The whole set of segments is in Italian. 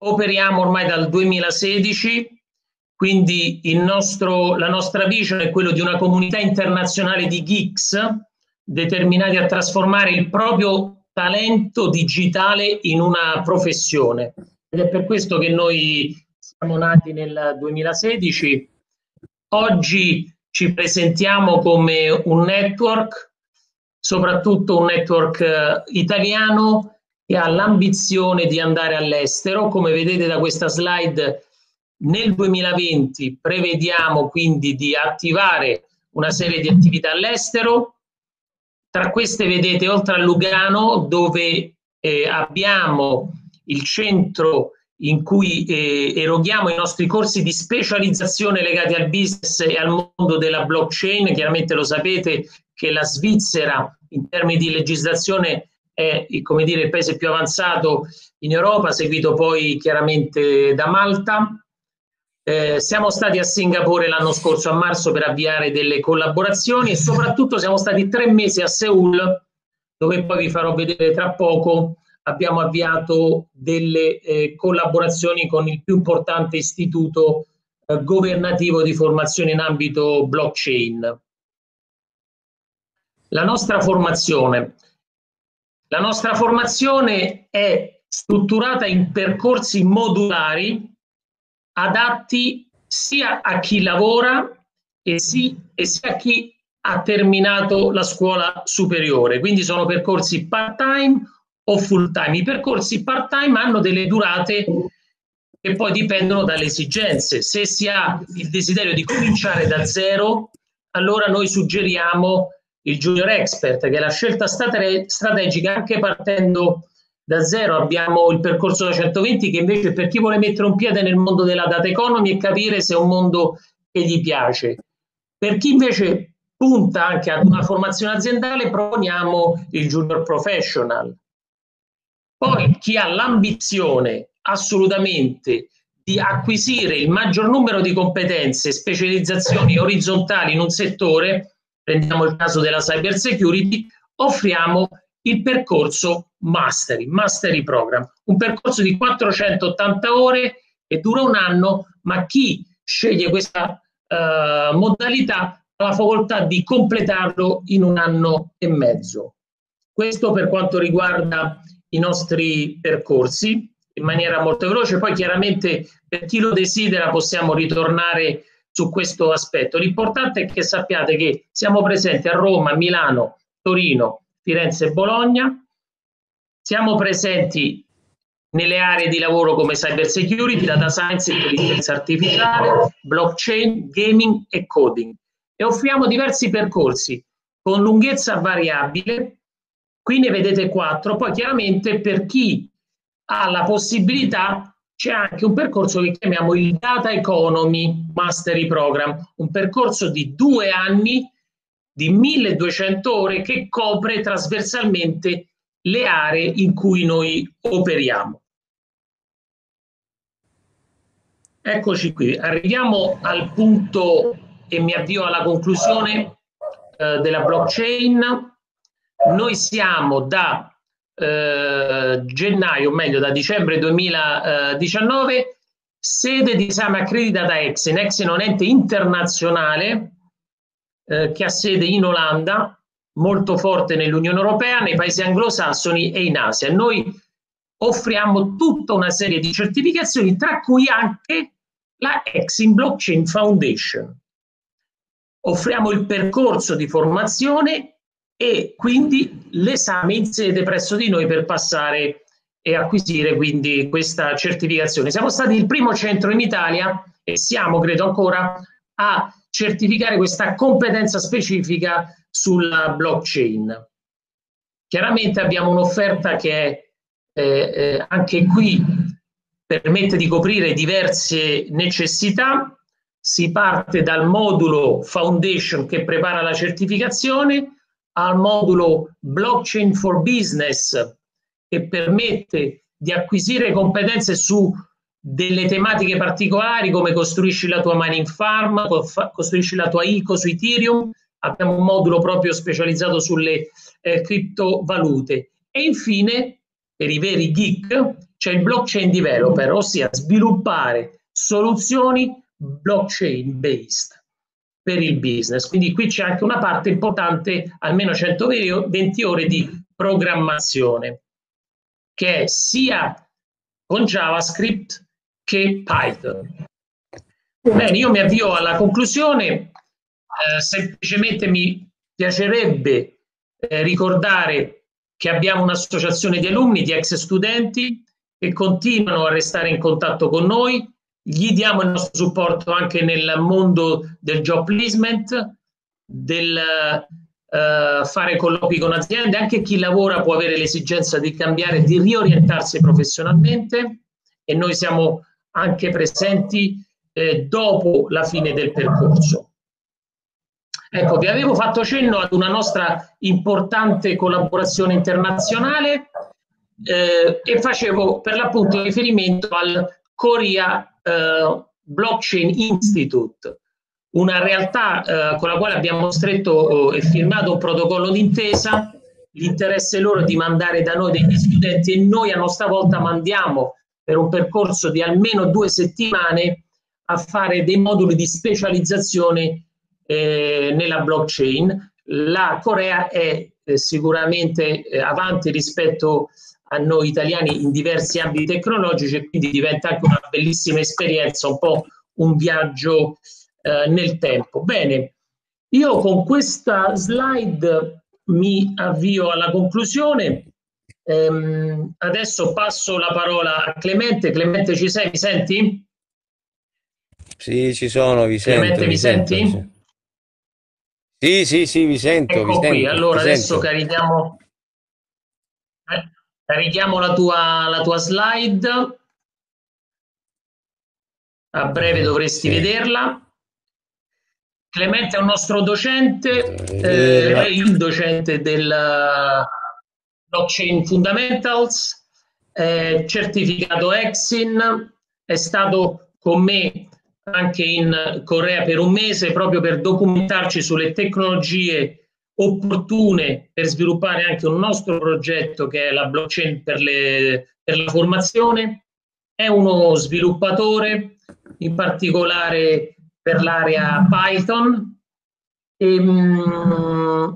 operiamo ormai dal 2016, quindi nostro, la nostra vision è quella di una comunità internazionale di geeks determinati a trasformare il proprio talento digitale in una professione. Ed è per questo che noi siamo nati nel 2016. Oggi ci presentiamo come un network, soprattutto un network eh, italiano e ha l'ambizione di andare all'estero. Come vedete da questa slide, nel 2020 prevediamo quindi di attivare una serie di attività all'estero. Tra queste vedete oltre a Lugano dove eh, abbiamo il centro in cui eh, eroghiamo i nostri corsi di specializzazione legati al business e al mondo della blockchain. Chiaramente lo sapete che la Svizzera in termini di legislazione è dire, il paese più avanzato in Europa, seguito poi chiaramente da Malta. Eh, siamo stati a Singapore l'anno scorso a marzo per avviare delle collaborazioni e soprattutto siamo stati tre mesi a Seoul, dove poi vi farò vedere tra poco. Abbiamo avviato delle eh, collaborazioni con il più importante istituto eh, governativo di formazione in ambito blockchain. La nostra formazione. La nostra formazione è strutturata in percorsi modulari adatti sia a chi lavora e, si, e sia a chi ha terminato la scuola superiore. Quindi sono percorsi part-time o full-time. I percorsi part-time hanno delle durate che poi dipendono dalle esigenze. Se si ha il desiderio di cominciare da zero, allora noi suggeriamo il junior expert, che è la scelta strategica anche partendo da zero. Abbiamo il percorso da 120 che invece per chi vuole mettere un piede nel mondo della data economy e capire se è un mondo che gli piace. Per chi invece punta anche ad una formazione aziendale proponiamo il junior professional. Poi chi ha l'ambizione assolutamente di acquisire il maggior numero di competenze, specializzazioni orizzontali in un settore, prendiamo il caso della cyber security, offriamo il percorso Mastery, Mastery Program, un percorso di 480 ore che dura un anno, ma chi sceglie questa eh, modalità ha la facoltà di completarlo in un anno e mezzo. Questo per quanto riguarda i nostri percorsi in maniera molto veloce, poi chiaramente per chi lo desidera possiamo ritornare su questo aspetto. L'importante è che sappiate che siamo presenti a Roma, Milano, Torino, Firenze e Bologna, siamo presenti nelle aree di lavoro come cyber security, data science, intelligenza artificiale, blockchain, gaming e coding e offriamo diversi percorsi con lunghezza variabile, qui ne vedete quattro, poi chiaramente per chi ha la possibilità c'è anche un percorso che chiamiamo il Data Economy Mastery Program, un percorso di due anni di 1200 ore che copre trasversalmente le aree in cui noi operiamo. Eccoci qui, arriviamo al punto e mi avvio alla conclusione eh, della blockchain. Noi siamo da eh, gennaio, o meglio da dicembre 2019, sede di esame accreditata Exen. Exen è un ente internazionale eh, che ha sede in Olanda, molto forte nell'Unione Europea, nei paesi anglosassoni e in Asia. Noi offriamo tutta una serie di certificazioni, tra cui anche la Exin Blockchain Foundation. Offriamo il percorso di formazione e quindi l'esame in sede presso di noi per passare e acquisire quindi questa certificazione. Siamo stati il primo centro in Italia e siamo, credo ancora, a certificare questa competenza specifica sulla blockchain. Chiaramente abbiamo un'offerta che è eh, eh, anche qui permette di coprire diverse necessità. Si parte dal modulo foundation che prepara la certificazione, al modulo Blockchain for Business che permette di acquisire competenze su delle tematiche particolari come costruisci la tua mining farm, costruisci la tua ICO su Ethereum, abbiamo un modulo proprio specializzato sulle eh, criptovalute e infine per i veri geek c'è il blockchain developer, ossia sviluppare soluzioni blockchain based per il business. Quindi qui c'è anche una parte importante, almeno 120 ore di programmazione, che è sia con JavaScript che Python. Bene, io mi avvio alla conclusione, eh, semplicemente mi piacerebbe eh, ricordare che abbiamo un'associazione di alunni, di ex studenti, che continuano a restare in contatto con noi, gli diamo il nostro supporto anche nel mondo del job placement, del uh, fare colloqui con aziende, anche chi lavora può avere l'esigenza di cambiare, di riorientarsi professionalmente e noi siamo anche presenti eh, dopo la fine del percorso. Ecco, vi avevo fatto cenno ad una nostra importante collaborazione internazionale eh, e facevo per l'appunto riferimento al Korea eh, Blockchain Institute, una realtà eh, con la quale abbiamo stretto eh, e firmato un protocollo d'intesa, l'interesse loro è di mandare da noi degli studenti e noi a nostra volta mandiamo per un percorso di almeno due settimane a fare dei moduli di specializzazione eh, nella blockchain. La Corea è eh, sicuramente eh, avanti rispetto a noi italiani in diversi ambiti tecnologici e quindi diventa anche una bellissima esperienza, un po' un viaggio eh, nel tempo. Bene, io con questa slide mi avvio alla conclusione. Ehm, adesso passo la parola a Clemente. Clemente, ci sei? Mi senti? Sì, ci sono, vi sento. Clemente, mi senti? Sento. Sì, sì, sì, vi sento. Ecco vi qui, sento, allora adesso sento. carichiamo Rivediamo la tua, la tua slide. A breve dovresti sì. vederla. Clemente è un nostro docente, eh, il docente del eh, Blockchain Fundamentals, eh, certificato Exin, è stato con me anche in Corea per un mese proprio per documentarci sulle tecnologie opportune per sviluppare anche un nostro progetto che è la blockchain per, le, per la formazione. È uno sviluppatore, in particolare per l'area Python, e, mh, mm,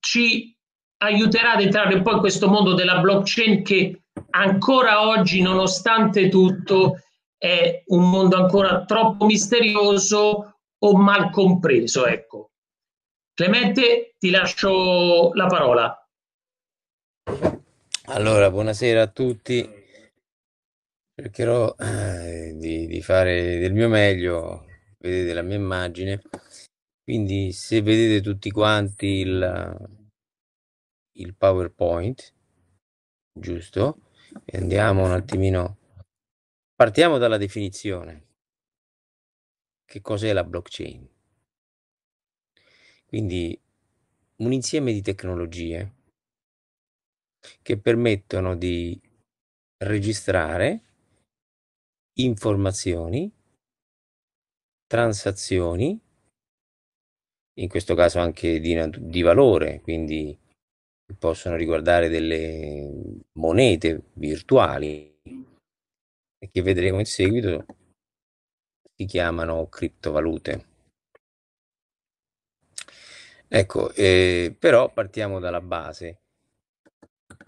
ci aiuterà ad entrare poi in questo mondo della blockchain che ancora oggi, nonostante tutto, è un mondo ancora troppo misterioso o mal compreso. Ecco. Clemente ti lascio la parola. Allora, buonasera a tutti. Cercherò eh, di, di fare del mio meglio, vedete la mia immagine. Quindi se vedete tutti quanti il, il PowerPoint, giusto? andiamo un attimino. Partiamo dalla definizione. Che cos'è la blockchain? Quindi un insieme di tecnologie che permettono di registrare informazioni, transazioni, in questo caso anche di, di valore, quindi possono riguardare delle monete virtuali che vedremo in seguito si chiamano criptovalute. Ecco, eh, però partiamo dalla base.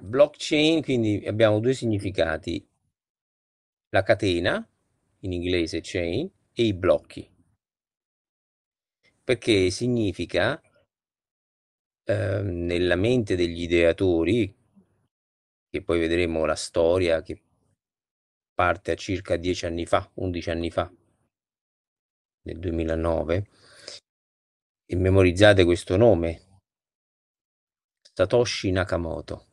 Blockchain, quindi abbiamo due significati, la catena, in inglese chain, e i blocchi, perché significa eh, nella mente degli ideatori, che poi vedremo la storia che parte a circa 10 anni fa, 11 anni fa, nel 2009, e memorizzate questo nome, Satoshi Nakamoto.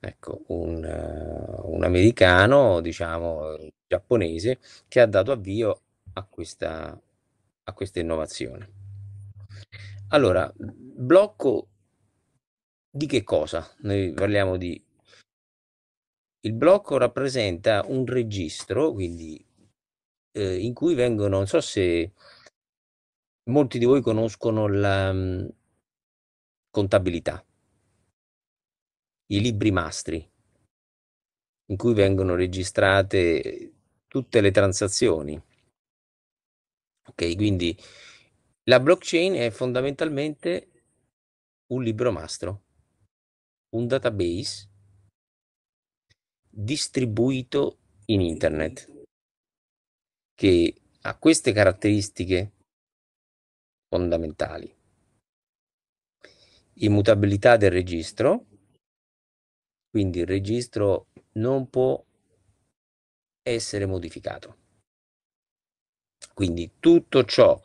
Ecco, un, eh, un, americano, diciamo, giapponese, che ha dato avvio a questa, a questa innovazione. Allora, blocco di che cosa? Noi parliamo di... Il blocco rappresenta un registro, quindi, eh, in cui vengono, non so se Molti di voi conoscono la mm, contabilità, i libri mastri, in cui vengono registrate tutte le transazioni. Ok, quindi la blockchain è fondamentalmente un libro mastro, un database distribuito in internet che ha queste caratteristiche fondamentali. Immutabilità del registro, quindi il registro non può essere modificato. Quindi tutto ciò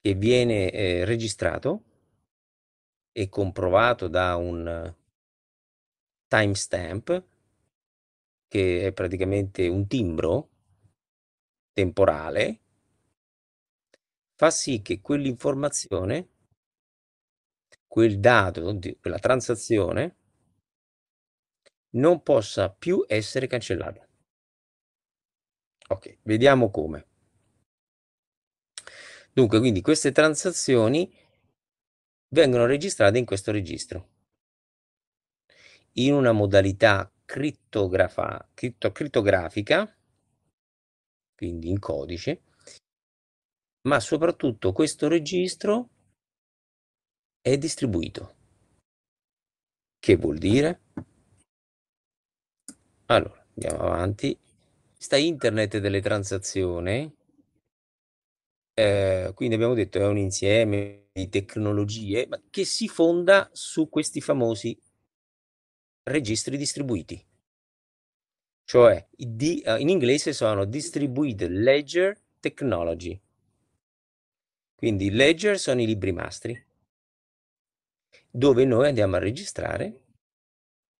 che viene eh, registrato e comprovato da un timestamp, che è praticamente un timbro temporale, fa sì che quell'informazione, quel dato, quella transazione, non possa più essere cancellata. Ok, vediamo come. Dunque, quindi queste transazioni vengono registrate in questo registro in una modalità criptografa, cripto, quindi in codice, ma soprattutto questo registro è distribuito. Che vuol dire? Allora, andiamo avanti. Sta internet delle transazioni, eh, quindi abbiamo detto è un insieme di tecnologie ma che si fonda su questi famosi registri distribuiti. Cioè, eh, in inglese sono distributed ledger technology. Quindi il ledger sono i libri mastri, dove noi andiamo a registrare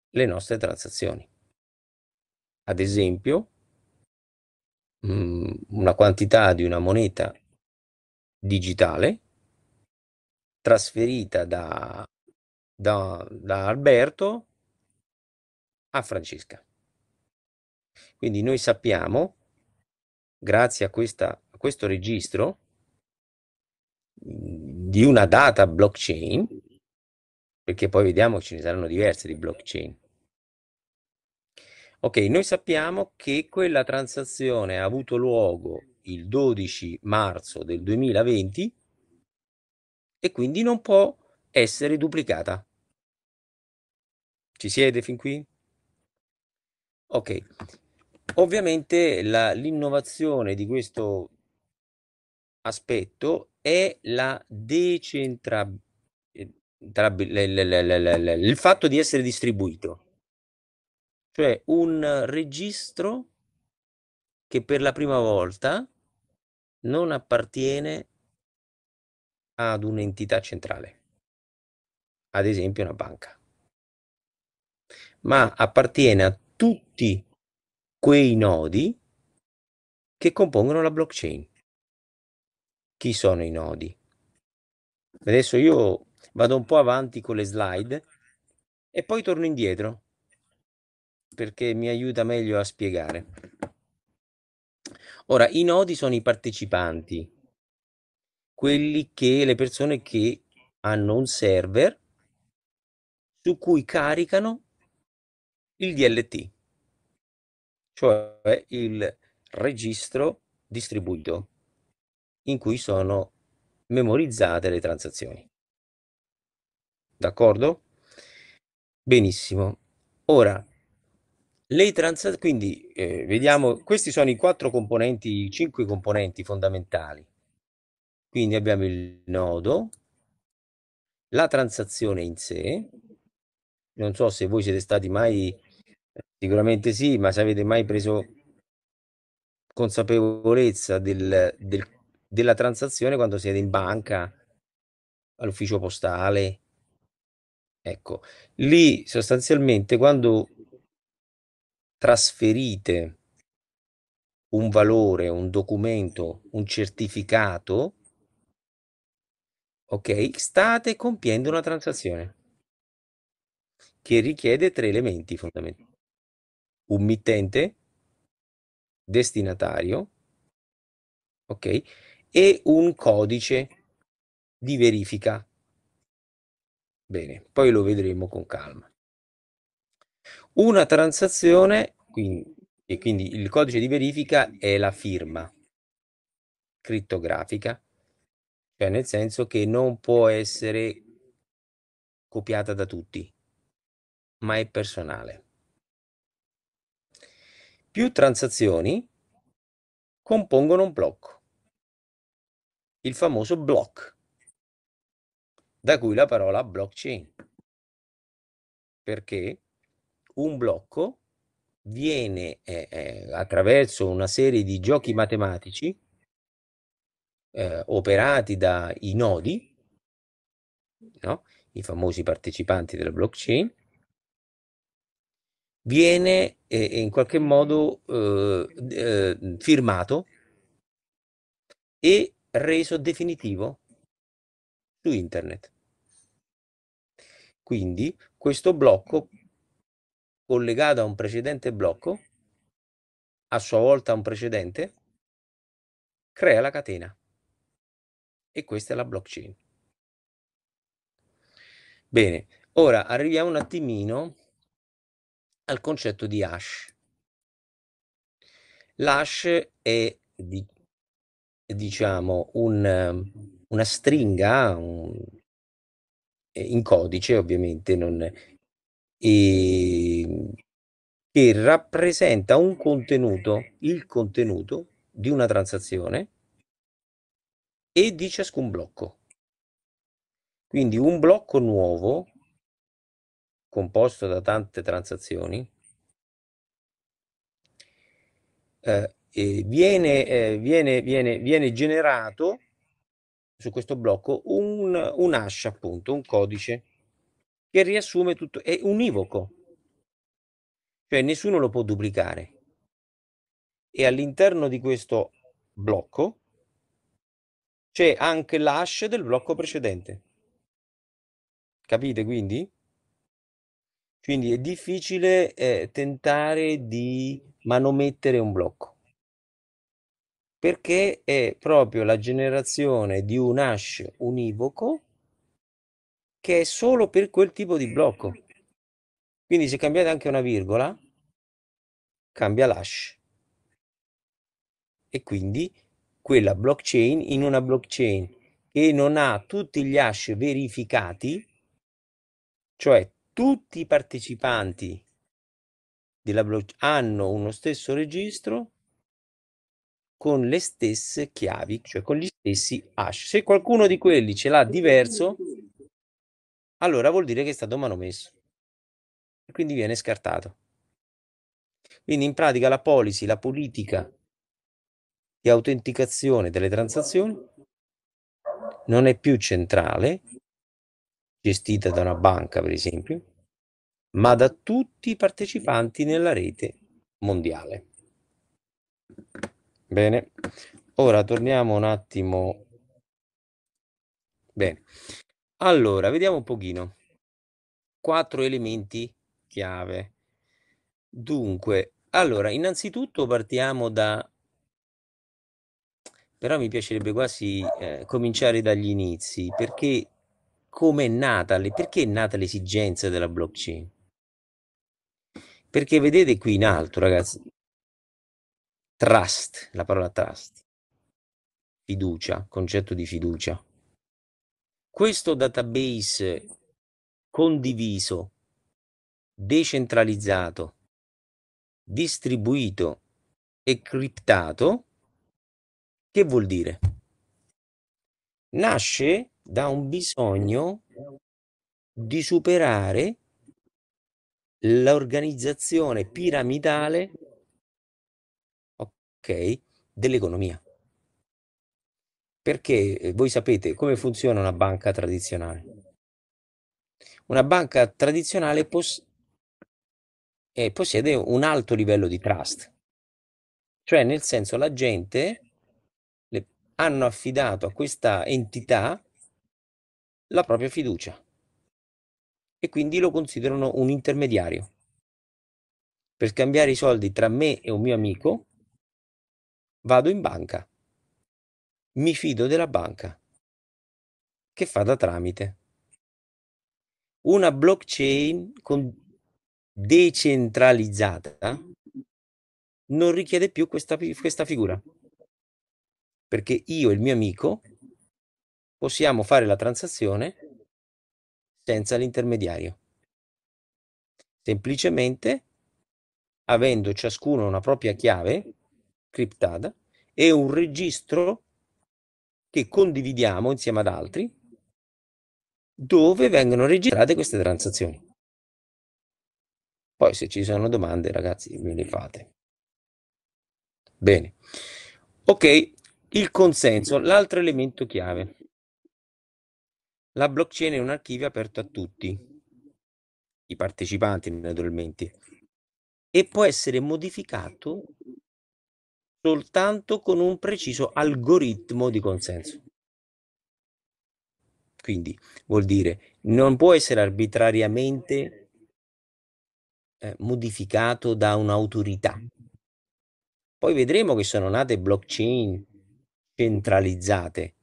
le nostre transazioni. Ad esempio, mm, una quantità di una moneta digitale trasferita da, da, da Alberto a Francesca. Quindi noi sappiamo, grazie a, questa, a questo registro, di una data blockchain, perché poi vediamo che ce ne saranno diverse di blockchain. Ok, noi sappiamo che quella transazione ha avuto luogo il 12 marzo del 2020 e quindi non può essere duplicata. Ci siete fin qui? Ok, ovviamente l'innovazione di questo aspetto è la decentrabilità, ehm, il fatto di essere distribuito, cioè un registro che per la prima volta non appartiene ad un'entità centrale, ad esempio una banca, ma appartiene a tutti quei nodi che compongono la blockchain chi sono i nodi. Adesso io vado un po' avanti con le slide e poi torno indietro perché mi aiuta meglio a spiegare. Ora, i nodi sono i partecipanti, quelli che le persone che hanno un server su cui caricano il DLT, cioè il registro distribuito in cui sono memorizzate le transazioni. D'accordo? Benissimo. Ora, le transazioni, quindi eh, vediamo, questi sono i quattro componenti, i cinque componenti fondamentali. Quindi abbiamo il nodo, la transazione in sé, non so se voi siete stati mai, sicuramente sì, ma se avete mai preso consapevolezza del, del della transazione quando siete in banca, all'ufficio postale. Ecco, lì sostanzialmente quando trasferite un valore, un documento, un certificato, ok, state compiendo una transazione che richiede tre elementi fondamentali. Un mittente, destinatario, ok, e un codice di verifica. Bene, poi lo vedremo con calma. Una transazione, quindi, e quindi il codice di verifica è la firma crittografica, cioè nel senso che non può essere copiata da tutti, ma è personale. Più transazioni compongono un blocco il famoso block, da cui la parola blockchain, perché un blocco viene eh, eh, attraverso una serie di giochi matematici eh, operati dai nodi, no? i famosi partecipanti della blockchain, viene eh, eh, in qualche modo eh, firmato e reso definitivo su internet. Quindi questo blocco collegato a un precedente blocco, a sua volta a un precedente, crea la catena. E questa è la blockchain. Bene, ora arriviamo un attimino al concetto di hash. L'hash è di diciamo, un, ehm, una stringa un, eh, in codice, ovviamente, non, e, ehm, che rappresenta un contenuto, il contenuto di una transazione e di ciascun blocco. Quindi un blocco nuovo, composto da tante transazioni, eh, eh, viene, eh, viene, viene, viene, generato su questo blocco un, un hash, appunto, un codice che riassume tutto, è univoco, cioè nessuno lo può duplicare. E all'interno di questo blocco c'è anche l'hash del blocco precedente. Capite quindi? Quindi è difficile eh, tentare di manomettere un blocco perché è proprio la generazione di un hash univoco che è solo per quel tipo di blocco. Quindi se cambiate anche una virgola, cambia l'hash. E quindi quella blockchain in una blockchain che non ha tutti gli hash verificati, cioè tutti i partecipanti della blockchain hanno uno stesso registro, con le stesse chiavi, cioè con gli stessi hash. Se qualcuno di quelli ce l'ha diverso, allora vuol dire che è stato manomesso e quindi viene scartato. Quindi in pratica la policy, la politica di autenticazione delle transazioni non è più centrale, gestita da una banca per esempio, ma da tutti i partecipanti nella rete mondiale. Bene, ora torniamo un attimo. Bene, allora vediamo un pochino. Quattro elementi chiave. Dunque, allora, innanzitutto partiamo da... Però mi piacerebbe quasi eh, cominciare dagli inizi, perché come è nata, perché è nata l'esigenza della blockchain? Perché vedete qui in alto, ragazzi, Trust, la parola trust, fiducia, concetto di fiducia. Questo database condiviso, decentralizzato, distribuito e criptato, che vuol dire? Nasce da un bisogno di superare l'organizzazione piramidale okay, dell'economia. Perché eh, voi sapete come funziona una banca tradizionale. Una banca tradizionale pos- eh, possiede un alto livello di trust, cioè nel senso la gente le, hanno affidato a questa entità la propria fiducia e quindi lo considerano un intermediario. Per scambiare i soldi tra me e un mio amico, Vado in banca. Mi fido della banca che fa da tramite. Una blockchain decentralizzata non richiede più questa, questa figura perché io e il mio amico possiamo fare la transazione senza l'intermediario. Semplicemente avendo ciascuno una propria chiave criptata, è un registro che condividiamo insieme ad altri dove vengono registrate queste transazioni. Poi se ci sono domande ragazzi me le fate. Bene. Ok, il consenso, l'altro elemento chiave. La blockchain è un archivio aperto a tutti, i partecipanti naturalmente, e può essere modificato soltanto con un preciso algoritmo di consenso. Quindi vuol dire non può essere arbitrariamente eh, modificato da un'autorità. Poi vedremo che sono nate blockchain centralizzate,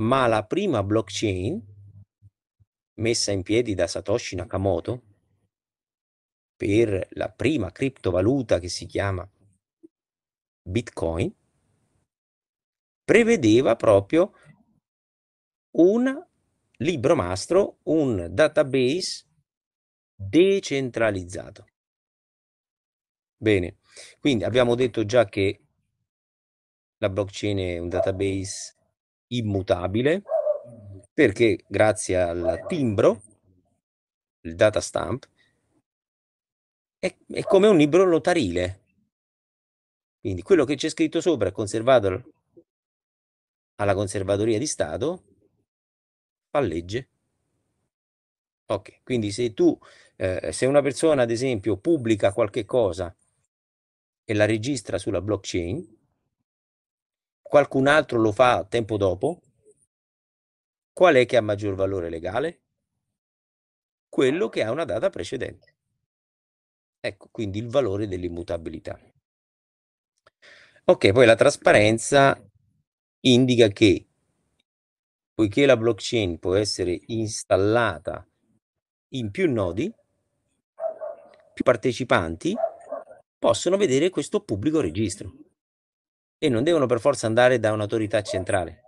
ma la prima blockchain messa in piedi da Satoshi Nakamoto per la prima criptovaluta che si chiama Bitcoin prevedeva proprio un libro mastro, un database decentralizzato. Bene, quindi abbiamo detto già che la blockchain è un database immutabile perché grazie al timbro, il data stamp, è, è come un libro notarile, quindi quello che c'è scritto sopra è conservato alla Conservatoria di Stato, fa legge. Ok, quindi se tu, eh, se una persona ad esempio pubblica qualche cosa e la registra sulla blockchain, qualcun altro lo fa tempo dopo, qual è che ha maggior valore legale? Quello che ha una data precedente. Ecco, quindi il valore dell'immutabilità. Ok, poi la trasparenza indica che poiché la blockchain può essere installata in più nodi, più partecipanti possono vedere questo pubblico registro e non devono per forza andare da un'autorità centrale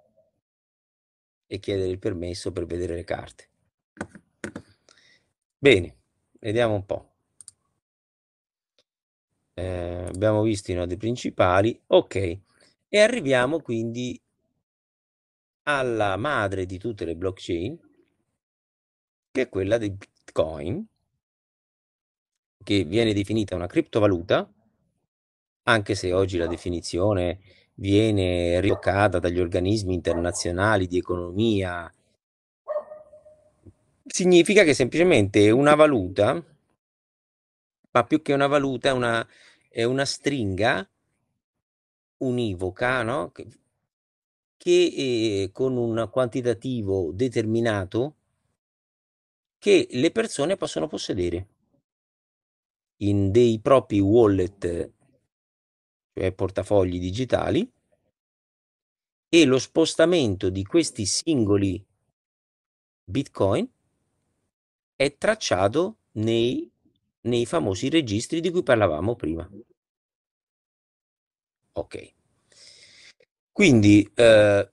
e chiedere il permesso per vedere le carte. Bene, vediamo un po' eh, abbiamo visto i nodi principali, ok, e arriviamo quindi alla madre di tutte le blockchain, che è quella di Bitcoin, che viene definita una criptovaluta, anche se oggi la definizione viene rievocata dagli organismi internazionali di economia, significa che semplicemente una valuta ma più che una valuta è una, è una stringa univoca, no? che, che è, eh, con un quantitativo determinato che le persone possono possedere in dei propri wallet, cioè portafogli digitali, e lo spostamento di questi singoli bitcoin è tracciato nei nei famosi registri di cui parlavamo prima. Ok. Quindi eh,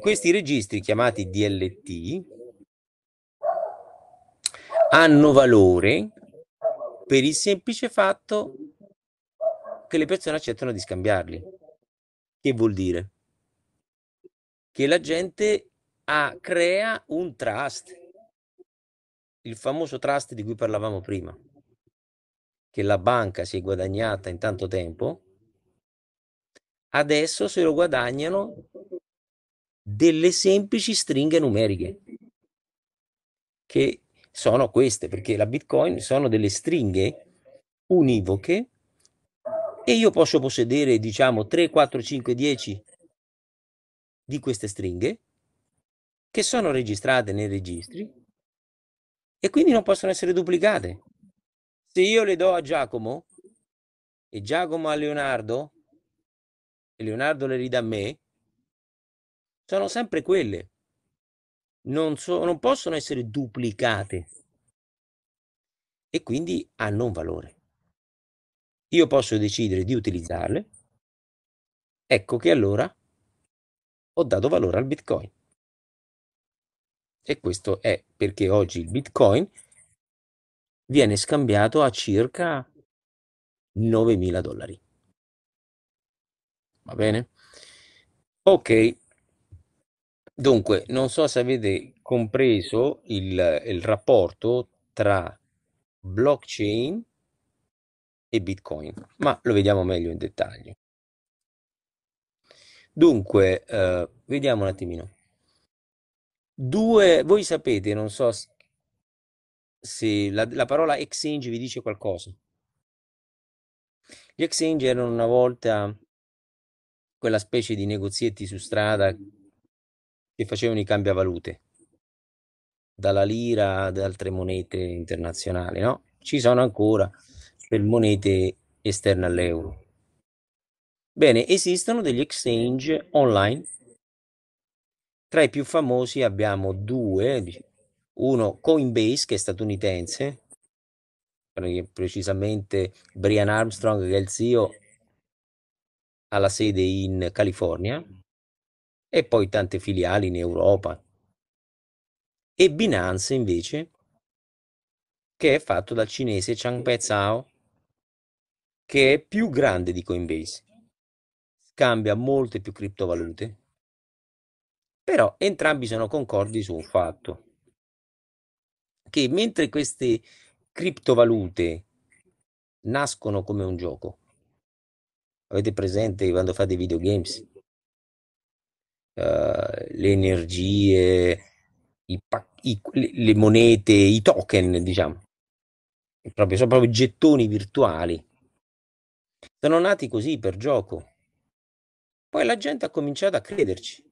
questi registri chiamati DLT hanno valore per il semplice fatto che le persone accettano di scambiarli. Che vuol dire? Che la gente ha, crea un trust il famoso trust di cui parlavamo prima, che la banca si è guadagnata in tanto tempo, adesso se lo guadagnano delle semplici stringhe numeriche, che sono queste, perché la Bitcoin sono delle stringhe univoche e io posso possedere, diciamo, 3, 4, 5, 10 di queste stringhe che sono registrate nei registri e quindi non possono essere duplicate. Se io le do a Giacomo e Giacomo a Leonardo e Leonardo le ridà a me, sono sempre quelle. Non, so, non possono essere duplicate e quindi hanno un valore. Io posso decidere di utilizzarle. Ecco che allora ho dato valore al Bitcoin. E questo è perché oggi il Bitcoin viene scambiato a circa 9.000 dollari. Va bene? Ok. Dunque, non so se avete compreso il, il rapporto tra blockchain e Bitcoin, ma lo vediamo meglio in dettaglio. Dunque, eh, vediamo un attimino. Due, voi sapete, non so se la, la parola exchange vi dice qualcosa. Gli exchange erano una volta quella specie di negozietti su strada che facevano i cambiavalute dalla lira ad altre monete internazionali, no? Ci sono ancora per monete esterne all'euro. Bene, esistono degli exchange online tra i più famosi abbiamo due, uno Coinbase che è statunitense, precisamente Brian Armstrong che è il zio, ha la sede in California e poi tante filiali in Europa. E Binance invece che è fatto dal cinese Changpei Zhao che è più grande di Coinbase. Cambia molte più criptovalute però entrambi sono concordi su un fatto, che mentre queste criptovalute nascono come un gioco, avete presente quando fate i videogames? Uh, eh, le energie, i i, le monete, i token, diciamo, proprio, sono proprio gettoni virtuali. Sono nati così per gioco. Poi la gente ha cominciato a crederci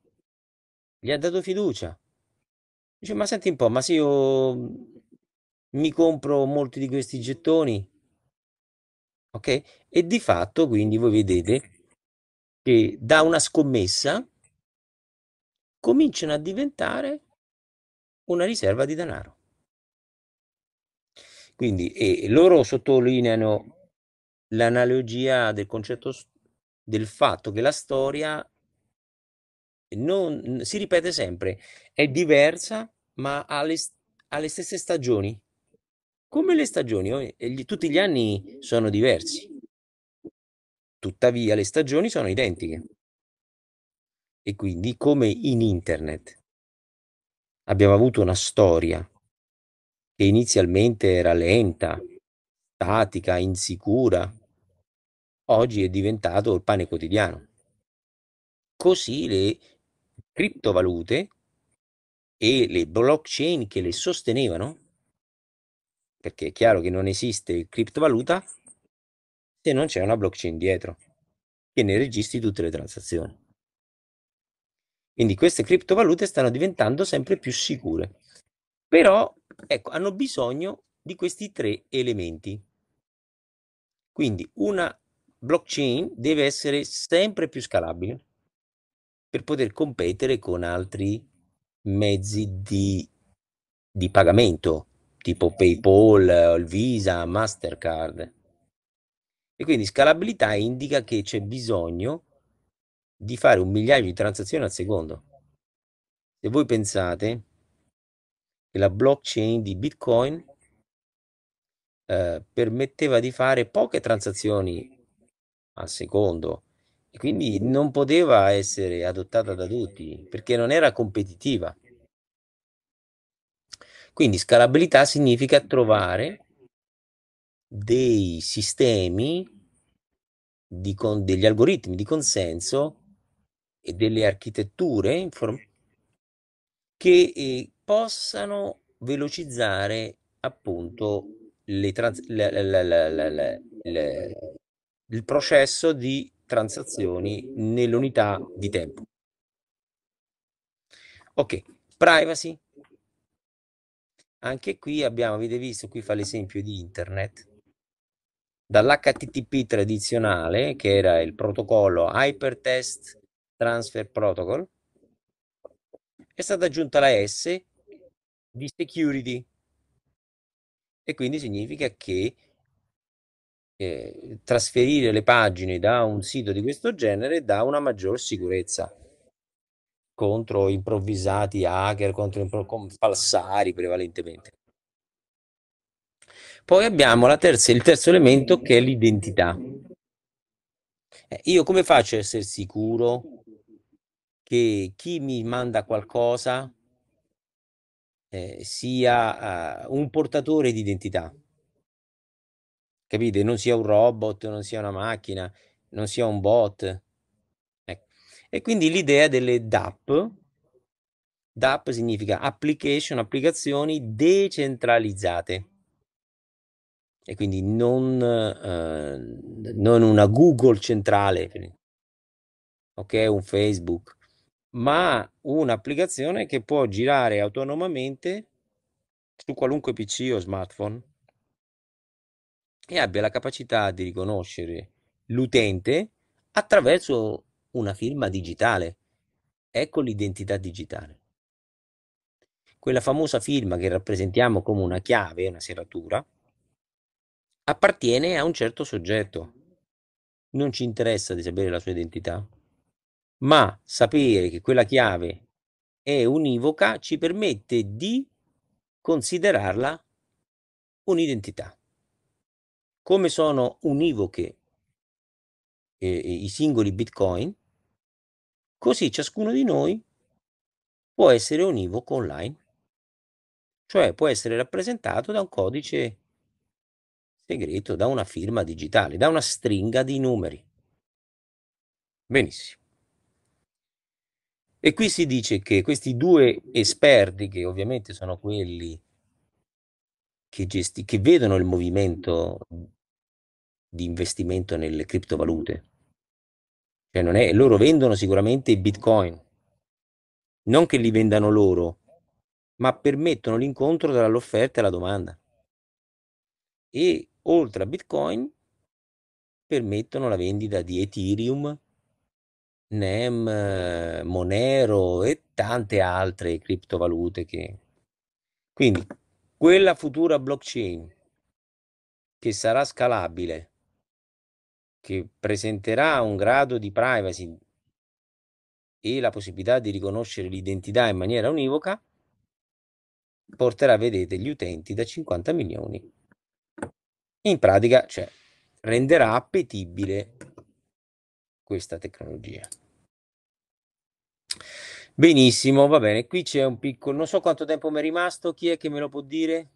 gli ha dato fiducia. Dice, ma senti un po', ma se io mi compro molti di questi gettoni, ok? E di fatto, quindi, voi vedete che da una scommessa cominciano a diventare una riserva di denaro. Quindi e loro sottolineano l'analogia del concetto del fatto che la storia non, si ripete sempre, è diversa ma ha le, ha le stesse stagioni. Come le stagioni, tutti gli anni sono diversi. Tuttavia le stagioni sono identiche. E quindi come in internet abbiamo avuto una storia che inizialmente era lenta, statica, insicura, oggi è diventato il pane quotidiano. Così le, criptovalute e le blockchain che le sostenevano, perché è chiaro che non esiste criptovaluta se non c'è una blockchain dietro che ne registri tutte le transazioni. Quindi queste criptovalute stanno diventando sempre più sicure, però ecco, hanno bisogno di questi tre elementi. Quindi una blockchain deve essere sempre più scalabile, per poter competere con altri mezzi di, di pagamento, tipo PayPal, Visa, Mastercard. E quindi scalabilità indica che c'è bisogno di fare un migliaio di transazioni al secondo. Se voi pensate che la blockchain di Bitcoin eh, permetteva di fare poche transazioni al secondo, e quindi non poteva essere adottata da tutti perché non era competitiva. Quindi scalabilità significa trovare dei sistemi, di con, degli algoritmi di consenso e delle architetture inform- che eh, possano velocizzare appunto trans- la, la, la, il processo di transazioni nell'unità di tempo. Ok, privacy. Anche qui abbiamo, avete visto, qui fa l'esempio di internet. Dall'HTTP tradizionale, che era il protocollo Hypertest Transfer Protocol, è stata aggiunta la S di security. E quindi significa che trasferire le pagine da un sito di questo genere dà una maggior sicurezza contro improvvisati hacker, contro impro- falsari prevalentemente. Poi abbiamo terza, il terzo elemento che è l'identità. Eh, io come faccio a essere sicuro che chi mi manda qualcosa eh, sia uh, un portatore di identità? capite? Non sia un robot, non sia una macchina, non sia un bot. Ecco. E quindi l'idea delle DAP, DAP significa application, applicazioni decentralizzate. E quindi non, eh, non una Google centrale, ok, un Facebook, ma un'applicazione che può girare autonomamente su qualunque PC o smartphone e abbia la capacità di riconoscere l'utente attraverso una firma digitale. Ecco l'identità digitale. Quella famosa firma che rappresentiamo come una chiave, una serratura, appartiene a un certo soggetto. Non ci interessa di sapere la sua identità, ma sapere che quella chiave è univoca ci permette di considerarla un'identità come sono univoche eh, i singoli bitcoin, così ciascuno di noi può essere univoco online, cioè può essere rappresentato da un codice segreto, da una firma digitale, da una stringa di numeri. Benissimo. E qui si dice che questi due esperti, che ovviamente sono quelli che, gesti- che vedono il movimento di investimento nelle criptovalute. Cioè non è, loro vendono sicuramente i bitcoin, non che li vendano loro, ma permettono l'incontro tra l'offerta e la domanda. E oltre a bitcoin permettono la vendita di Ethereum, NEM, Monero e tante altre criptovalute che... Quindi quella futura blockchain che sarà scalabile, che presenterà un grado di privacy e la possibilità di riconoscere l'identità in maniera univoca, porterà, vedete, gli utenti da 50 milioni. In pratica, cioè, renderà appetibile questa tecnologia. Benissimo, va bene. Qui c'è un piccolo, non so quanto tempo mi è rimasto, chi è che me lo può dire?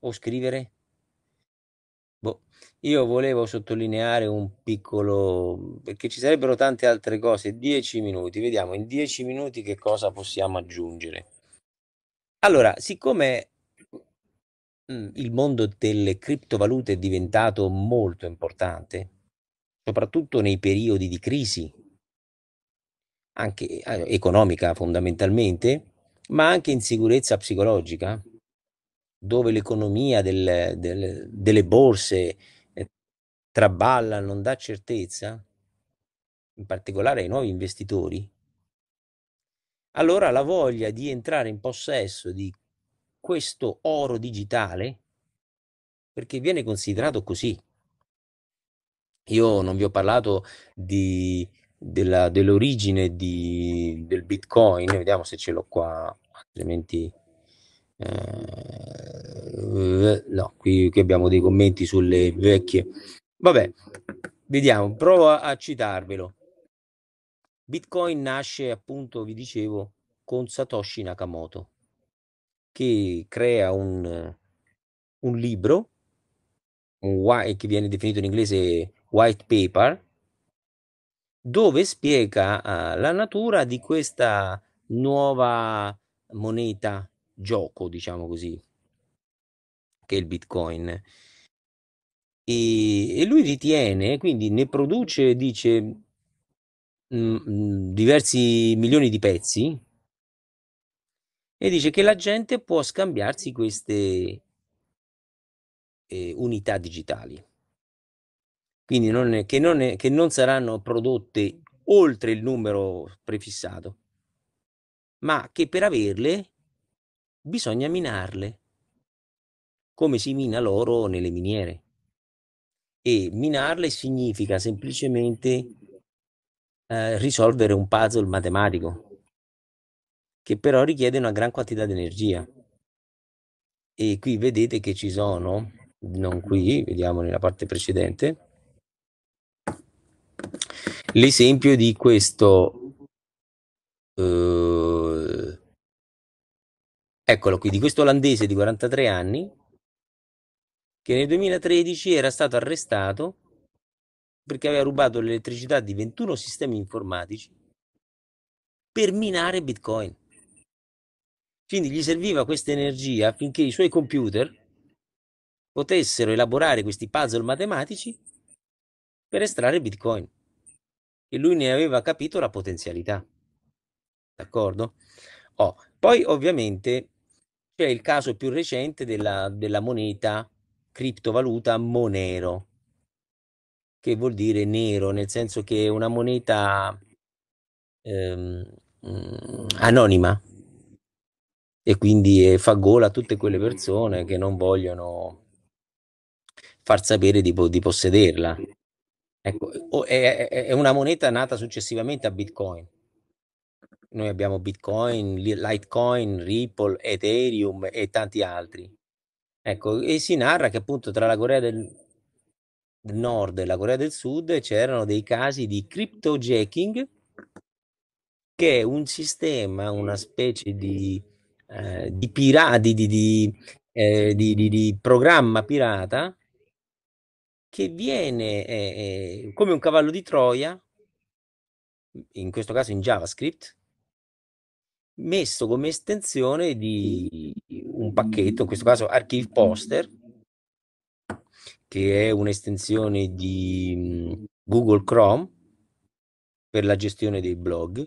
O scrivere? Boh. Io volevo sottolineare un piccolo, perché ci sarebbero tante altre cose, dieci minuti, vediamo in dieci minuti che cosa possiamo aggiungere. Allora, siccome mm, il mondo delle criptovalute è diventato molto importante, soprattutto nei periodi di crisi anche eh, economica fondamentalmente, ma anche insicurezza psicologica, dove l'economia del, del, delle borse eh, traballa, non dà certezza, in particolare ai nuovi investitori, allora la voglia di entrare in possesso di questo oro digitale, perché viene considerato così. Io non vi ho parlato di della, dell'origine di, del Bitcoin, vediamo se ce l'ho qua, altrimenti eh, no, qui, qui abbiamo dei commenti sulle vecchie. Vabbè, vediamo, provo a, a citarvelo. Bitcoin nasce appunto, vi dicevo, con Satoshi Nakamoto, che crea un, un libro un, che viene definito in inglese white paper, dove spiega eh, la natura di questa nuova moneta gioco, diciamo così, che è il Bitcoin. E, e lui ritiene, quindi ne produce, dice, mh, mm, mm, diversi milioni di pezzi e dice che la gente può scambiarsi queste eh, unità digitali quindi non è, che, non è, che non saranno prodotte oltre il numero prefissato, ma che per averle bisogna minarle, come si mina l'oro nelle miniere. E minarle significa semplicemente eh, risolvere un puzzle matematico, che però richiede una gran quantità di energia. E qui vedete che ci sono, non qui, vediamo nella parte precedente, l'esempio di questo eh, eccolo qui di questo olandese di 43 anni che nel 2013 era stato arrestato perché aveva rubato l'elettricità di 21 sistemi informatici per minare bitcoin quindi gli serviva questa energia affinché i suoi computer potessero elaborare questi puzzle matematici per estrarre bitcoin e lui ne aveva capito la potenzialità. D'accordo? Oh, poi ovviamente c'è il caso più recente della, della moneta criptovaluta Monero, che vuol dire nero, nel senso che è una moneta ehm, mm, anonima e quindi fa gola a tutte quelle persone che non vogliono far sapere di, di possederla. Ecco, è, è una moneta nata successivamente a Bitcoin. Noi abbiamo Bitcoin, Litecoin, Ripple, Ethereum e tanti altri. Ecco, e si narra che appunto tra la Corea del, Nord e la Corea del Sud c'erano dei casi di cryptojacking, che è un sistema, una specie di, eh, di pirati, di, di, eh, di, di programma pirata che viene eh, eh, come un cavallo di Troia, in questo caso in JavaScript, messo come estensione di un pacchetto, in questo caso archive poster, che è un'estensione di mm, Google Chrome per la gestione dei blog.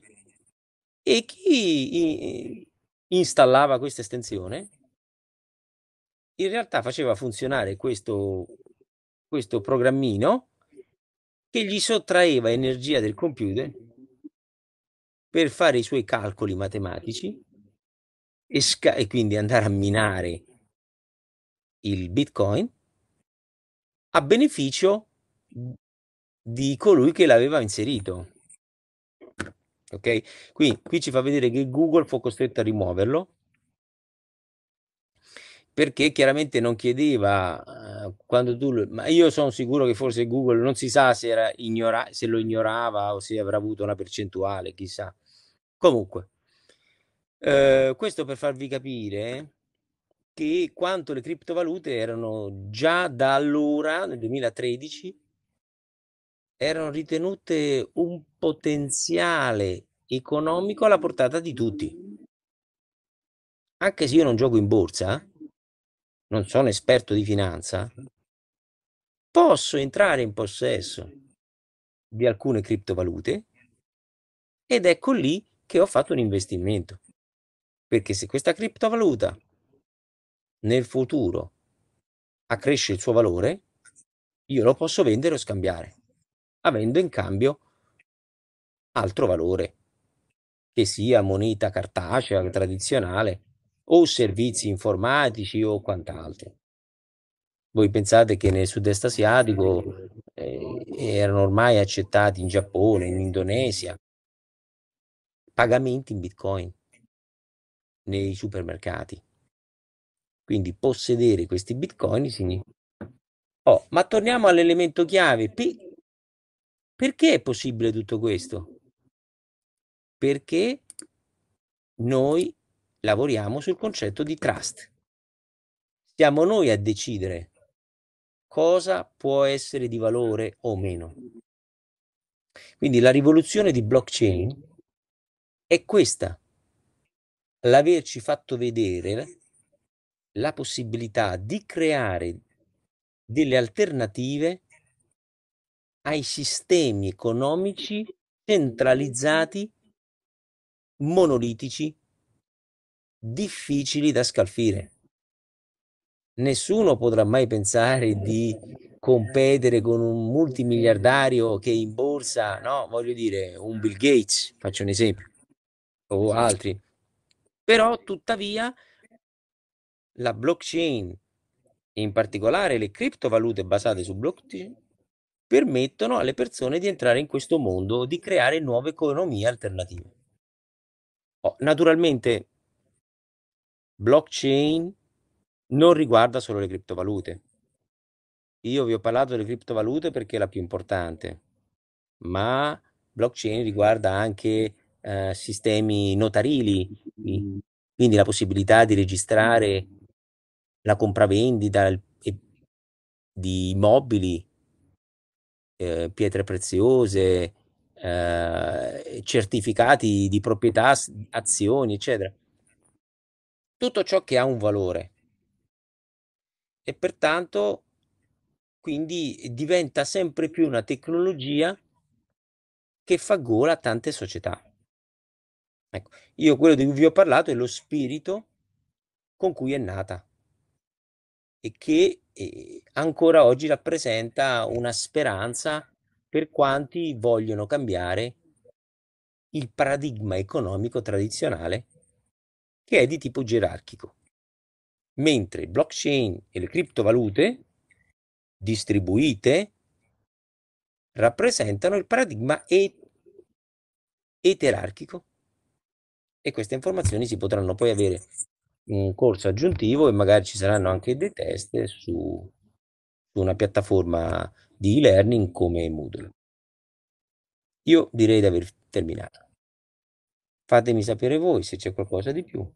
E chi installava questa estensione in realtà faceva funzionare questo questo programmino che gli sottraeva energia del computer per fare i suoi calcoli matematici e, e quindi andare a minare il bitcoin a beneficio di colui che l'aveva inserito. Ok? Qui, qui ci fa vedere che Google fu costretto a rimuoverlo perché chiaramente non chiedeva eh, quando tu ma io sono sicuro che forse Google non si sa se, era ignora, se lo ignorava o se avrà avuto una percentuale, chissà. Comunque, eh, questo per farvi capire che quanto le criptovalute erano già da allora, nel 2013, erano ritenute un potenziale economico alla portata di tutti. Anche se io non gioco in borsa, non sono esperto di finanza, posso entrare in possesso di alcune criptovalute ed ecco lì che ho fatto un investimento. Perché se questa criptovaluta nel futuro accresce il suo valore, io lo posso vendere o scambiare, avendo in cambio altro valore, che sia moneta cartacea certo. tradizionale o servizi informatici o quant'altro. Voi pensate che nel sud-est asiatico eh, erano ormai accettati in Giappone, in Indonesia, pagamenti in bitcoin nei supermercati. Quindi possedere questi bitcoin significa... Oh, ma torniamo all'elemento chiave. P- perché è possibile tutto questo? Perché noi lavoriamo sul concetto di trust. Siamo noi a decidere cosa può essere di valore o meno. Quindi la rivoluzione di blockchain è questa, l'averci fatto vedere la possibilità di creare delle alternative ai sistemi economici centralizzati, monolitici difficili da scalfire. Nessuno potrà mai pensare eh, di competere con un multimiliardario che in borsa, no, voglio dire, un Bill Gates, faccio un esempio, o altri. Però, tuttavia, la blockchain, in particolare le criptovalute basate su blockchain, permettono alle persone di entrare in questo mondo, di creare nuove economie alternative. Oh, naturalmente blockchain non riguarda solo le criptovalute. Io vi ho parlato delle criptovalute perché è la più importante, ma blockchain riguarda anche eh, sistemi notarili, quindi la possibilità di registrare la compravendita di immobili, eh, pietre preziose, eh, certificati di proprietà, azioni, eccetera tutto ciò che ha un valore. E pertanto, quindi, diventa sempre più una tecnologia che fa gola a tante società. Ecco, io quello di cui vi ho parlato è lo spirito con cui è nata e che eh, ancora oggi rappresenta una speranza per quanti vogliono cambiare il paradigma economico tradizionale che è di tipo gerarchico, mentre blockchain e le criptovalute distribuite rappresentano il paradigma eterarchico e queste informazioni si potranno poi avere in un corso aggiuntivo e magari ci saranno anche dei test su, su una piattaforma di e-learning come Moodle. Io direi di aver terminato. Fatemi sapere voi se c'è qualcosa di più,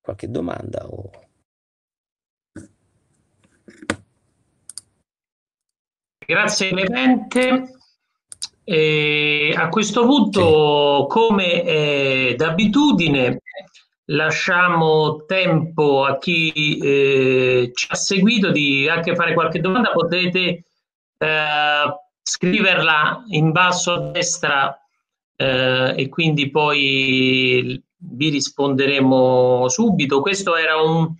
qualche domanda o... Grazie Clemente. E eh, a questo punto, sì. come d'abitudine, lasciamo tempo a chi eh, ci ha seguito di anche fare qualche domanda. Potete eh, scriverla in basso a destra eh, e quindi poi vi risponderemo subito. Questo era un,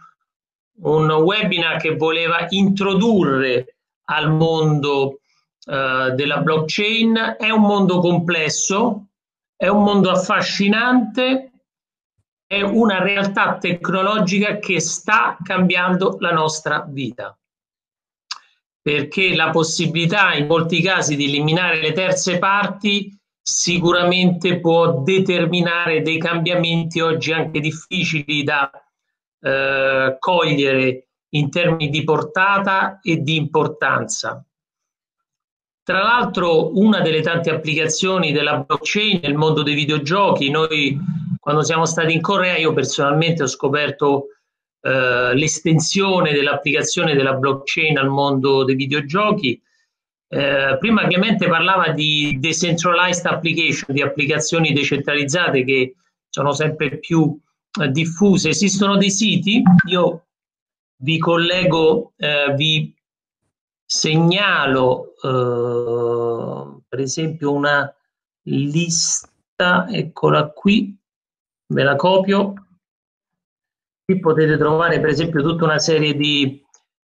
un webinar che voleva introdurre al mondo eh, della blockchain. È un mondo complesso, è un mondo affascinante, è una realtà tecnologica che sta cambiando la nostra vita perché la possibilità in molti casi di eliminare le terze parti sicuramente può determinare dei cambiamenti oggi anche difficili da eh, cogliere in termini di portata e di importanza. Tra l'altro una delle tante applicazioni della blockchain nel mondo dei videogiochi, noi quando siamo stati in Corea io personalmente ho scoperto eh, l'estensione dell'applicazione della blockchain al mondo dei videogiochi eh, prima Clemente parlava di decentralized application, di applicazioni decentralizzate che sono sempre più eh, diffuse. Esistono dei siti, io vi collego, eh, vi segnalo eh, per esempio una lista, eccola qui, ve la copio. Qui potete trovare per esempio tutta una serie di,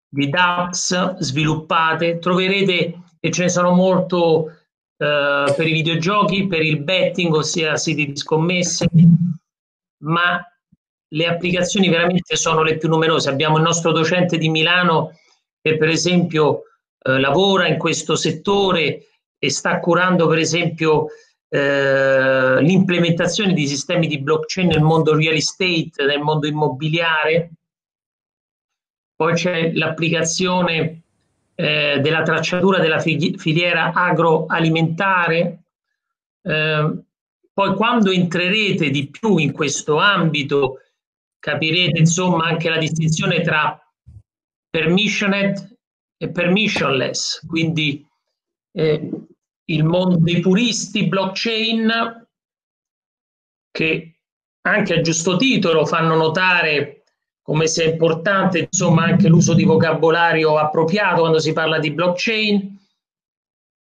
di DApps sviluppate, troverete e ce ne sono molto eh, per i videogiochi, per il betting, ossia siti di scommesse, ma le applicazioni veramente sono le più numerose. Abbiamo il nostro docente di Milano che per esempio eh, lavora in questo settore e sta curando per esempio eh, l'implementazione di sistemi di blockchain nel mondo real estate, nel mondo immobiliare. Poi c'è l'applicazione eh, della tracciatura della filiera agroalimentare. Eh, poi quando entrerete di più in questo ambito capirete insomma anche la distinzione tra permissioned e permissionless, quindi eh, il mondo dei puristi blockchain che anche a giusto titolo fanno notare come sia importante insomma anche l'uso di vocabolario appropriato quando si parla di blockchain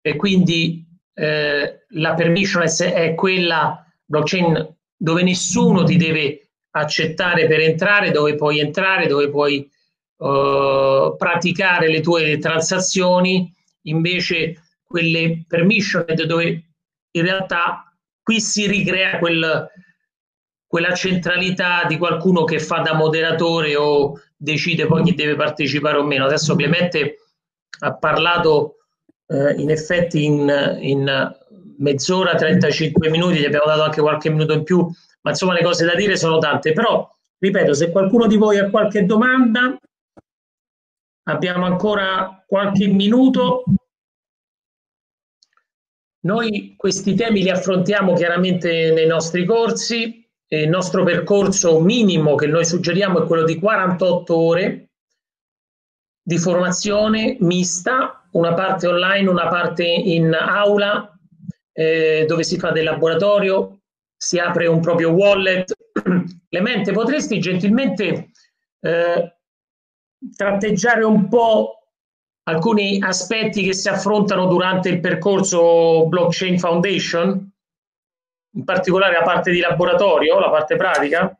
e quindi eh, la permissionless è quella blockchain dove nessuno ti deve accettare per entrare, dove puoi entrare, dove puoi eh, praticare le tue transazioni, invece quelle permission dove in realtà qui si ricrea quel, quella centralità di qualcuno che fa da moderatore o decide poi chi deve partecipare o meno. Adesso Clemente ha parlato eh, in effetti in, in, mezz'ora, 35 minuti, gli abbiamo dato anche qualche minuto in più, ma insomma le cose da dire sono tante. Però, ripeto, se qualcuno di voi ha qualche domanda, abbiamo ancora qualche minuto. Noi questi temi li affrontiamo chiaramente nei nostri corsi, eh, il nostro percorso minimo che noi suggeriamo è quello di 48 ore di formazione mista, una parte online, una parte in aula eh, dove si fa del laboratorio, si apre un proprio wallet. Clemente, potresti gentilmente eh, tratteggiare un po' alcuni aspetti che si affrontano durante il percorso Blockchain Foundation? in particolare la parte di laboratorio, la parte pratica?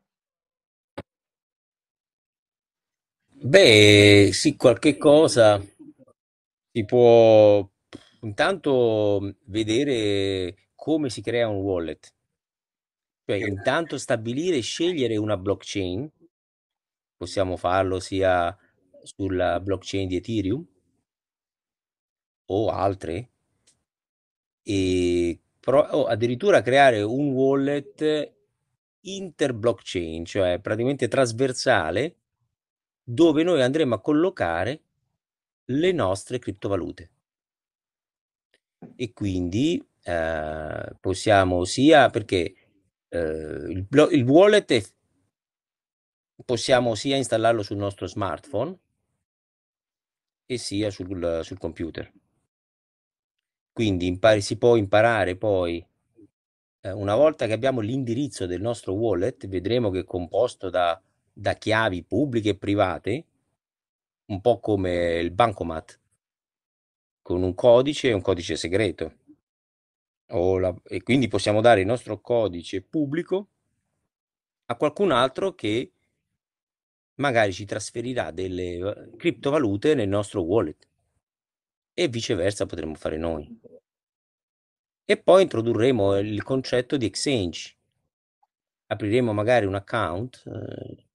Beh, sì, qualche cosa si può intanto vedere come si crea un wallet, cioè intanto stabilire e scegliere una blockchain, possiamo farlo sia sulla blockchain di Ethereum o altre, e pro- o addirittura creare un wallet interblockchain, cioè praticamente trasversale, dove noi andremo a collocare le nostre criptovalute. E quindi eh, possiamo sia perché eh, il, il, wallet è, possiamo sia installarlo sul nostro smartphone e sia sul, sul computer. Quindi impari, si può imparare poi, eh, una volta che abbiamo l'indirizzo del nostro wallet, vedremo che è composto da, da chiavi pubbliche e private, un po' come il bancomat, con un codice e un codice segreto. La, e quindi possiamo dare il nostro codice pubblico a qualcun altro che magari ci trasferirà delle eh, criptovalute nel nostro wallet e viceversa potremmo fare noi. E poi introdurremo il concetto di exchange. Apriremo magari un account eh,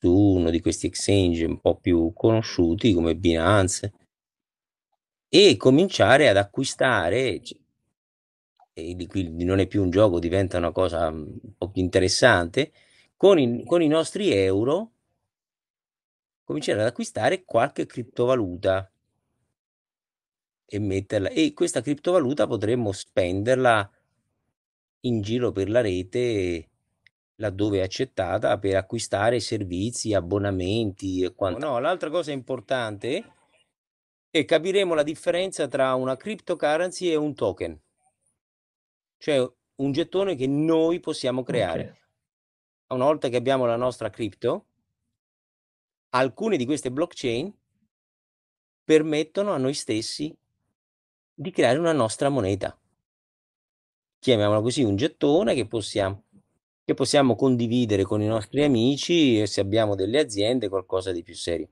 su uno di questi exchange un po' più conosciuti come Binance e cominciare ad acquistare. Cioè, e quindi non è più un gioco, diventa una cosa mm, un po' più interessante. Con i, con i nostri euro cominciare ad acquistare qualche criptovaluta e metterla e questa criptovaluta potremmo spenderla in giro per la rete laddove è accettata per acquistare servizi, abbonamenti e oh quanto. No, l'altra cosa importante è capiremo la differenza tra una cryptocurrency e un token. Cioè un gettone che noi possiamo creare. Okay. Una volta che abbiamo la nostra cripto, alcune di queste blockchain permettono a noi stessi di creare una nostra moneta. Chiamiamola così un gettone che possiamo, che possiamo condividere con i nostri amici e se abbiamo delle aziende qualcosa di più serio.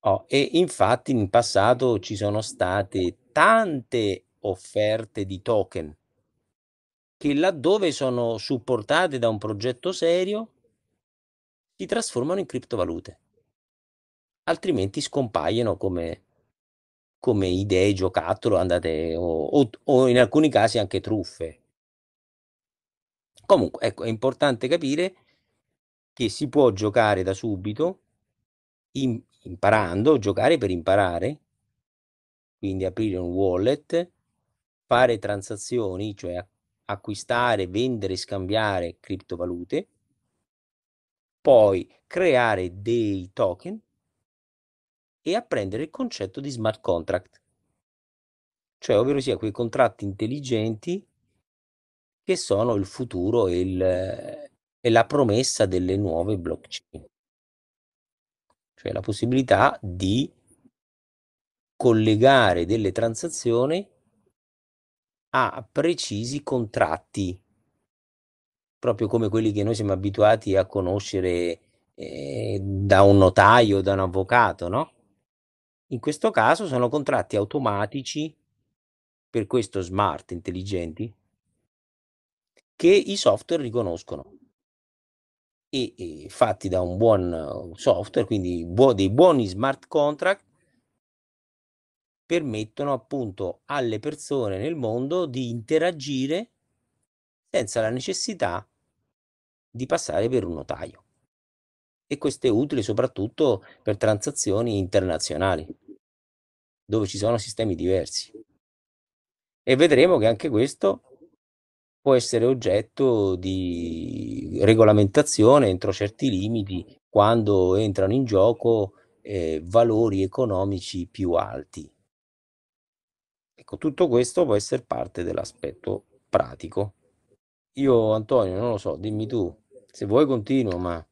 Oh, e infatti in passato ci sono state tante offerte di token che laddove sono supportate da un progetto serio si trasformano in criptovalute altrimenti scompaiono come come idee giocattolo, andate, o, o, o in alcuni casi anche truffe. Comunque, ecco, è importante capire che si può giocare da subito, in, imparando, giocare per imparare, quindi aprire un wallet, fare transazioni, cioè acquistare, vendere, scambiare criptovalute, poi creare dei token e apprendere il concetto di smart contract, cioè ovvero sia quei contratti intelligenti che sono il futuro e, il, e la promessa delle nuove blockchain, cioè la possibilità di collegare delle transazioni a precisi contratti, proprio come quelli che noi siamo abituati a conoscere eh, da un notaio, da un avvocato, no? In questo caso sono contratti automatici, per questo smart, intelligenti, che i software riconoscono e, e fatti da un buon uh, software, quindi buo, dei buoni smart contract, permettono appunto alle persone nel mondo di interagire senza la necessità di passare per un notaio e questo è utile soprattutto per transazioni internazionali, dove ci sono sistemi diversi. E vedremo che anche questo può essere oggetto di regolamentazione entro certi limiti quando entrano in gioco eh, valori economici più alti. Ecco, tutto questo può essere parte dell'aspetto pratico. Io Antonio non lo so, dimmi tu, se vuoi continuo, ma...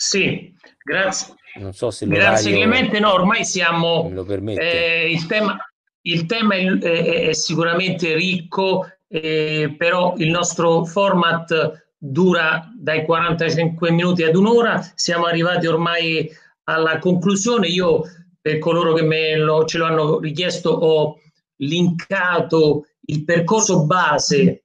Sì, grazie. Non so se grazie Clemente, no, ormai siamo... Eh, il tema, il tema è, è, è sicuramente ricco, eh, però il nostro format dura dai 45 minuti ad un'ora, siamo arrivati ormai alla conclusione. Io, per coloro che me lo, ce lo hanno richiesto, ho linkato il percorso base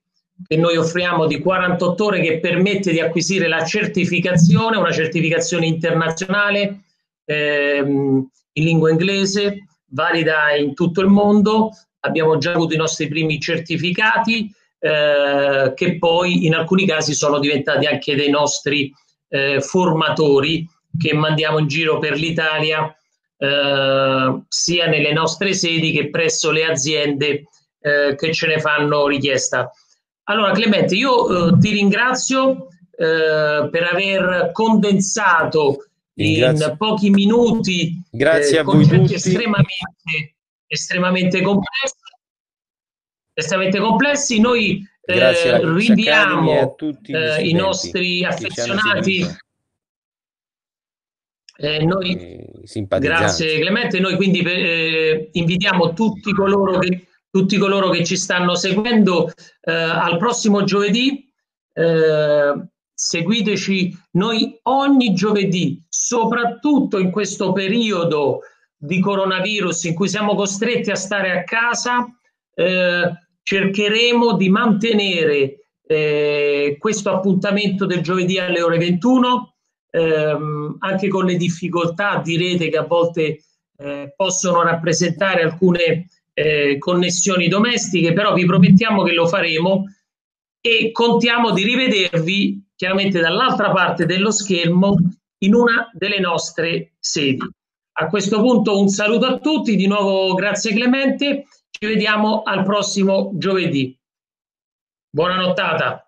che noi offriamo di 48 ore che permette di acquisire la certificazione, una certificazione internazionale ehm, in lingua inglese, valida in tutto il mondo. Abbiamo già avuto i nostri primi certificati eh, che poi in alcuni casi sono diventati anche dei nostri eh, formatori che mandiamo in giro per l'Italia eh, sia nelle nostre sedi che presso le aziende eh, che ce ne fanno richiesta. Allora Clemente, io eh, ti ringrazio eh, per aver condensato Ringrazio. in pochi minuti Grazie eh, a voi tutti. estremamente, estremamente complessi. Estremamente complessi. Noi eh, rinviamo eh, i nostri affezionati. Eh, noi, grazie Clemente, noi quindi eh, invitiamo tutti coloro che tutti coloro che ci stanno seguendo eh, al prossimo giovedì. Eh, seguiteci noi ogni giovedì, soprattutto in questo periodo di coronavirus in cui siamo costretti a stare a casa, eh, cercheremo di mantenere eh, questo appuntamento del giovedì alle ore 21, ehm, anche con le difficoltà, di rete che a volte eh, possono rappresentare alcune eh, connessioni domestiche, però vi promettiamo che lo faremo e contiamo di rivedervi chiaramente dall'altra parte dello schermo in una delle nostre sedi. A questo punto un saluto a tutti, di nuovo grazie Clemente, ci vediamo al prossimo giovedì. Buona nottata.